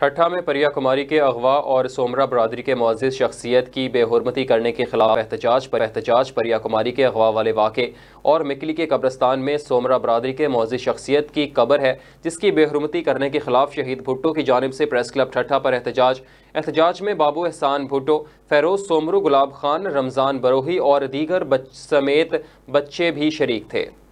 ठट्ठा में परिया कुमारी के अगवा और सोमरा बरदरी के मज़ शख्सियत की बेहरमती करने के खिलाफ एहतजाज पर एहतजाज परिया कुमारी के अगवा वाले वाक़े और मिकली के कब्रस्तान में सोमरा बरदरी के मज़ शख्सियत की कबर है जिसकी बेहरमती करने के खिलाफ शहीद भुट्टो की जानब से प्रेस क्लब ठट्ठा पर एहतजाज एहतजाज में बाबू एहसान भुट्टो फेरोज सोमरू गुलाब खान रमज़ान बरोही और दीगर बच समेत बच्चे भी शरीक थे